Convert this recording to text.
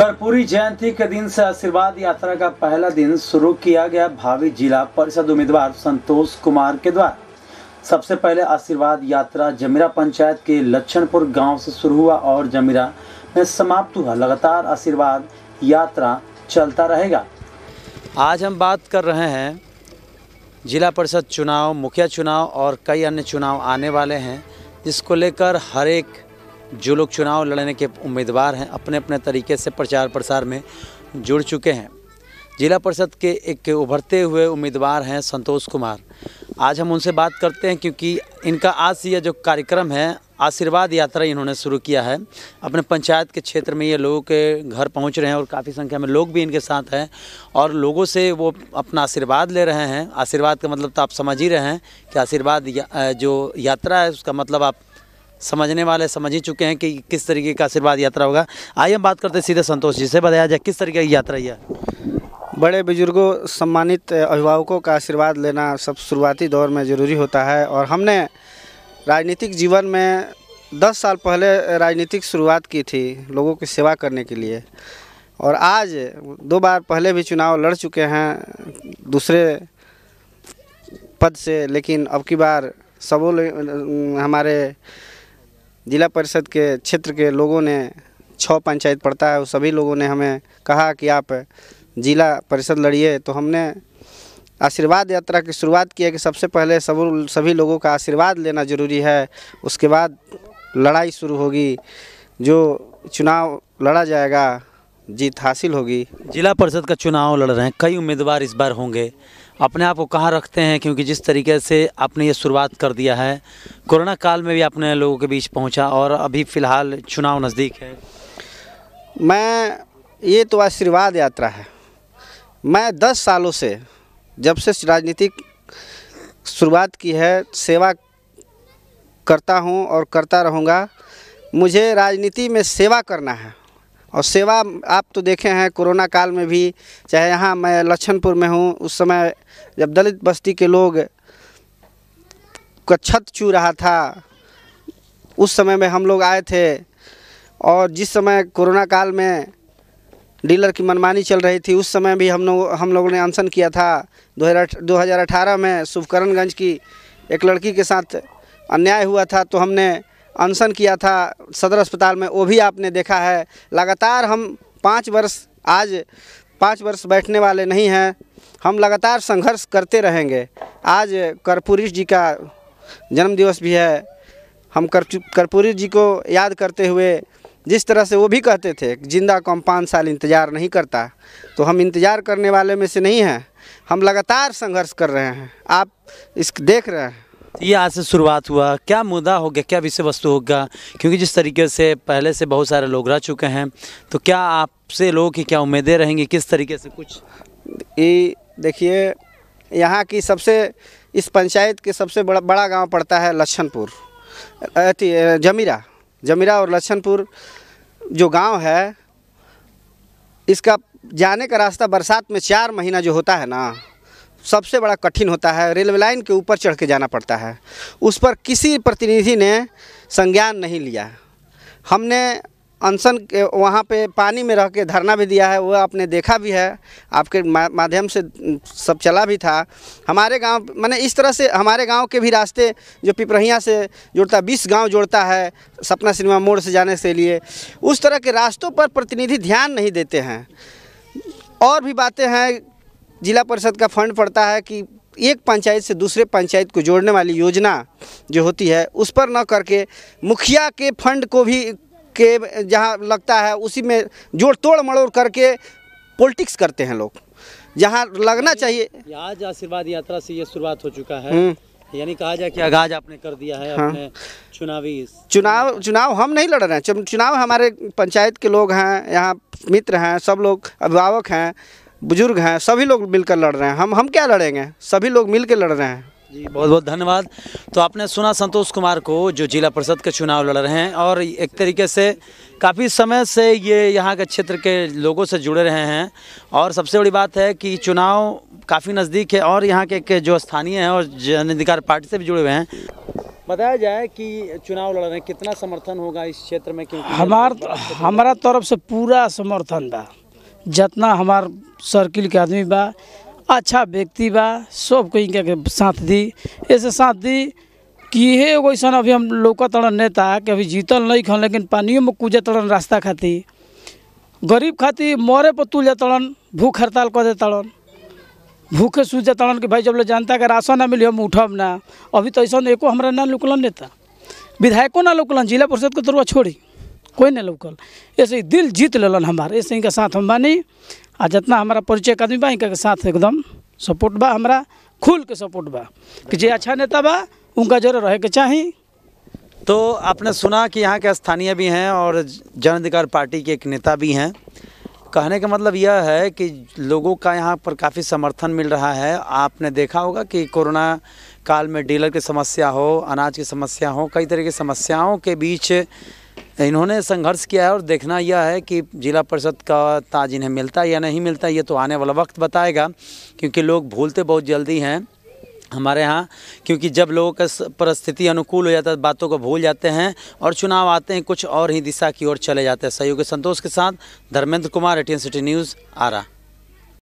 कर्पूरी जयंती के दिन से आशीर्वाद यात्रा का पहला दिन शुरू किया गया भावी जिला परिषद उम्मीदवार संतोष कुमार के द्वारा सबसे पहले आशीर्वाद यात्रा जमीरा पंचायत के लक्षणपुर गांव से शुरू हुआ और जमीरा में समाप्त हुआ लगातार आशीर्वाद यात्रा चलता रहेगा आज हम बात कर रहे हैं जिला परिषद चुनाव मुखिया चुनाव और कई अन्य चुनाव आने वाले हैं जिसको लेकर हर एक जो लोग चुनाव लड़ने के उम्मीदवार हैं अपने अपने तरीके से प्रचार प्रसार में जुड़ चुके हैं जिला परिषद के एक उभरते हुए उम्मीदवार हैं संतोष कुमार आज हम उनसे बात करते हैं क्योंकि इनका आज से यह जो कार्यक्रम है आशीर्वाद यात्रा इन्होंने शुरू किया है अपने पंचायत के क्षेत्र में ये लोगों के घर पहुंच रहे हैं और काफ़ी संख्या में लोग भी इनके साथ हैं और लोगों से वो अपना आशीर्वाद ले रहे हैं आशीर्वाद का मतलब तो आप समझ ही रहे हैं कि आशीर्वाद या, जो यात्रा है उसका मतलब आप समझने वाले समझ ही चुके हैं कि किस तरीके का आशीर्वाद यात्रा होगा आइए हम बात करते हैं सीधे संतोष जी से बताया जाए किस तरीके की यात्रा यह बड़े बुजुर्गों सम्मानित अभिभावकों का आशीर्वाद लेना सब शुरुआती दौर में ज़रूरी होता है और हमने राजनीतिक जीवन में दस साल पहले राजनीतिक शुरुआत की थी लोगों की सेवा करने के लिए और आज दो बार पहले भी चुनाव लड़ चुके हैं दूसरे पद से लेकिन अब की बार सबों हमारे जिला परिषद के क्षेत्र के लोगों ने छः पंचायत पड़ता है उस सभी लोगों ने हमें कहा कि आप जिला परिषद लड़िए तो हमने आशीर्वाद यात्रा की शुरुआत की है कि सबसे पहले सब सभी लोगों का आशीर्वाद लेना ज़रूरी है उसके बाद लड़ाई शुरू होगी जो चुनाव लड़ा जाएगा जीत हासिल होगी जिला परिषद का चुनाव लड़ रहे हैं कई उम्मीदवार इस बार होंगे अपने आप को कहाँ रखते हैं क्योंकि जिस तरीके से आपने ये शुरुआत कर दिया है कोरोना काल में भी आपने लोगों के बीच पहुँचा और अभी फ़िलहाल चुनाव नज़दीक है मैं ये तो आशीर्वाद यात्रा है मैं दस सालों से जब से राजनीतिक शुरुआत की है सेवा करता हूँ और करता रहूँगा मुझे राजनीति में सेवा करना है और सेवा आप तो देखे हैं कोरोना काल में भी चाहे यहाँ मैं लक्षनपुर में हूँ उस समय जब दलित बस्ती के लोग का छत चू रहा था उस समय में हम लोग आए थे और जिस समय कोरोना काल में डीलर की मनमानी चल रही थी उस समय भी हम लोग हम लोगों ने अनशन किया था दो हज़ार में शुभकरणगंज की एक लड़की के साथ अन्याय हुआ था तो हमने अनशन किया था सदर अस्पताल में वो भी आपने देखा है लगातार हम पाँच वर्ष आज पाँच वर्ष बैठने वाले नहीं हैं हम लगातार संघर्ष करते रहेंगे आज कर्पूरी जी का जन्मदिवस भी है हम कर्पूरी जी को याद करते हुए जिस तरह से वो भी कहते थे जिंदा को हम पाँच साल इंतज़ार नहीं करता तो हम इंतज़ार करने वाले में से नहीं हैं हम लगातार संघर्ष कर रहे हैं आप इस देख रहे हैं तो ये आज से शुरुआत हुआ क्या मुद्दा हो गया क्या विषय वस्तु होगा क्योंकि जिस तरीके से पहले से बहुत सारे लोग रह चुके हैं तो क्या आपसे लोगों की क्या उम्मीदें रहेंगी किस तरीके से कुछ ये देखिए यहाँ की सबसे इस पंचायत के सबसे बड़ा बड़ा गांव पड़ता है लच्छनपुर जमीरा जमीरा और लच्छनपुर जो गाँव है इसका जाने का रास्ता बरसात में चार महीना जो होता है ना सबसे बड़ा कठिन होता है रेलवे लाइन के ऊपर चढ़ के जाना पड़ता है उस पर किसी प्रतिनिधि ने संज्ञान नहीं लिया हमने अनशन वहाँ पे पानी में रह के धरना भी दिया है वह आपने देखा भी है आपके माध्यम से सब चला भी था हमारे गांव मैंने इस तरह से हमारे गांव के भी रास्ते जो पिपरहिया से जुड़ता बीस गांव जोड़ता है सपना सिनेमा मोड़ से जाने से लिए उस तरह के रास्तों पर प्रतिनिधि ध्यान नहीं देते हैं और भी बातें हैं जिला परिषद का फंड पड़ता है कि एक पंचायत से दूसरे पंचायत को जोड़ने वाली योजना जो होती है उस पर न करके मुखिया के फंड को भी के जहाँ लगता है उसी में जोड़ तोड़ मड़ोड़ करके पॉलिटिक्स करते हैं लोग जहाँ लगना चाहिए आज आशीर्वाद यात्रा से ये शुरुआत हो चुका है हम्म। यानी कहा जाए कि आगाज आपने कर दिया है हाँ। अपने चुनावी चुनाव चुनाव हम नहीं लड़ रहे हैं चुनाव हमारे पंचायत के लोग हैं यहाँ मित्र हैं सब लोग अभिभावक हैं बुजुर्ग हैं सभी लोग मिलकर लड़ रहे हैं हम हम क्या लड़ेंगे सभी लोग मिलकर लड़ रहे हैं जी बहुत बहुत धन्यवाद तो आपने सुना संतोष कुमार को जो जिला परिषद के चुनाव लड़ रहे हैं और एक तरीके से काफ़ी समय से ये यहाँ के क्षेत्र के लोगों से जुड़े रहे हैं और सबसे बड़ी बात है कि चुनाव काफ़ी नज़दीक है और यहाँ के, के जो स्थानीय हैं और जन अधिकार पार्टी से भी जुड़े हुए हैं बताया जाए कि चुनाव लड़ रहे हैं कितना समर्थन होगा इस क्षेत्र में क्योंकि हमार हमारा तरफ से पूरा समर्थन था जितना हमार सर्किल के आदमी बा अच्छा व्यक्ति बा सब कोई के साथ दी ऐसे साथ दी कि हे वैसा अभी हम लौक तड़न नेता कि अभी जीतल नहीं खन लेकिन पानियों में कूजे तड़न रास्ता खातिर गरीब खातिर मरे पर तुल तड़न भूख हड़ताल कर दे तड़न भूखे सूझ तड़न कि भाई जब लोग जनता के राशन ना मिली हम उठब ना अभी तो ऐसा एको हमारा ना लुकलन नेता विधायकों ना लुकलन जिला परिषद के तरुआ छोड़ी कोई नहीं लौकल ऐसे ही दिल जीत लेलन हमार ऐसे इनके साथ हम बानी आ जितना हमारा परिचय आदमी बा के साथ एकदम सपोर्ट बा हमारा खुल के सपोर्ट बा कि जे अच्छा नेता बा उनका जरूर रहे के चाहिए तो आपने सुना कि यहाँ के स्थानीय भी हैं और जन अधिकार पार्टी के एक नेता भी हैं कहने का मतलब यह है कि लोगों का यहाँ पर काफ़ी समर्थन मिल रहा है आपने देखा होगा कि कोरोना काल में डीलर की समस्या हो अनाज की समस्या हो कई तरह की समस्याओं के बीच इन्होंने संघर्ष किया है और देखना यह है कि जिला परिषद का ताज इन्हें मिलता है या नहीं मिलता ये तो आने वाला वक्त बताएगा क्योंकि लोग भूलते बहुत जल्दी हैं हमारे यहाँ क्योंकि जब लोगों का परिस्थिति अनुकूल हो जाता है बातों को भूल जाते हैं और चुनाव आते हैं कुछ और ही दिशा की ओर चले जाते हैं सहयोग संतोष के साथ Dharmendra Kumar eighteen city news आरा